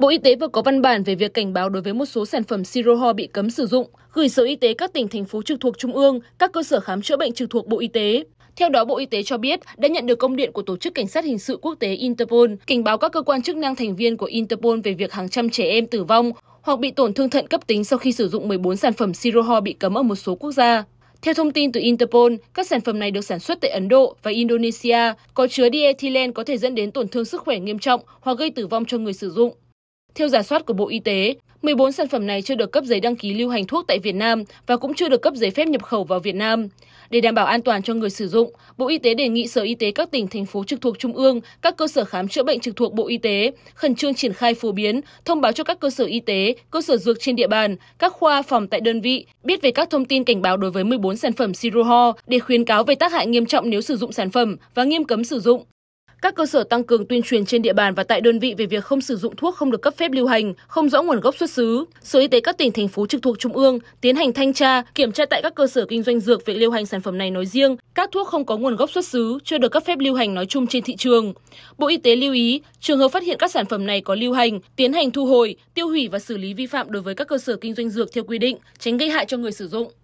Bộ Y tế vừa có văn bản về việc cảnh báo đối với một số sản phẩm siro ho bị cấm sử dụng, gửi Sở Y tế các tỉnh thành phố trực thuộc Trung ương, các cơ sở khám chữa bệnh trực thuộc Bộ Y tế. Theo đó, Bộ Y tế cho biết đã nhận được công điện của Tổ chức Cảnh sát Hình sự Quốc tế Interpol cảnh báo các cơ quan chức năng thành viên của Interpol về việc hàng trăm trẻ em tử vong hoặc bị tổn thương thận cấp tính sau khi sử dụng 14 sản phẩm siro ho bị cấm ở một số quốc gia. Theo thông tin từ Interpol, các sản phẩm này được sản xuất tại Ấn Độ và Indonesia, có chứa diethylene có thể dẫn đến tổn thương sức khỏe nghiêm trọng hoặc gây tử vong cho người sử dụng. Theo giả soát của Bộ Y tế, 14 sản phẩm này chưa được cấp giấy đăng ký lưu hành thuốc tại Việt Nam và cũng chưa được cấp giấy phép nhập khẩu vào Việt Nam. Để đảm bảo an toàn cho người sử dụng, Bộ Y tế đề nghị Sở Y tế các tỉnh thành phố trực thuộc trung ương, các cơ sở khám chữa bệnh trực thuộc Bộ Y tế khẩn trương triển khai phổ biến, thông báo cho các cơ sở y tế, cơ sở dược trên địa bàn, các khoa phòng tại đơn vị biết về các thông tin cảnh báo đối với 14 sản phẩm Siroho để khuyến cáo về tác hại nghiêm trọng nếu sử dụng sản phẩm và nghiêm cấm sử dụng. Các cơ sở tăng cường tuyên truyền trên địa bàn và tại đơn vị về việc không sử dụng thuốc không được cấp phép lưu hành, không rõ nguồn gốc xuất xứ. Sở Y tế các tỉnh thành phố trực thuộc trung ương tiến hành thanh tra, kiểm tra tại các cơ sở kinh doanh dược về lưu hành sản phẩm này nói riêng, các thuốc không có nguồn gốc xuất xứ chưa được cấp phép lưu hành nói chung trên thị trường. Bộ Y tế lưu ý, trường hợp phát hiện các sản phẩm này có lưu hành, tiến hành thu hồi, tiêu hủy và xử lý vi phạm đối với các cơ sở kinh doanh dược theo quy định, tránh gây hại cho người sử dụng.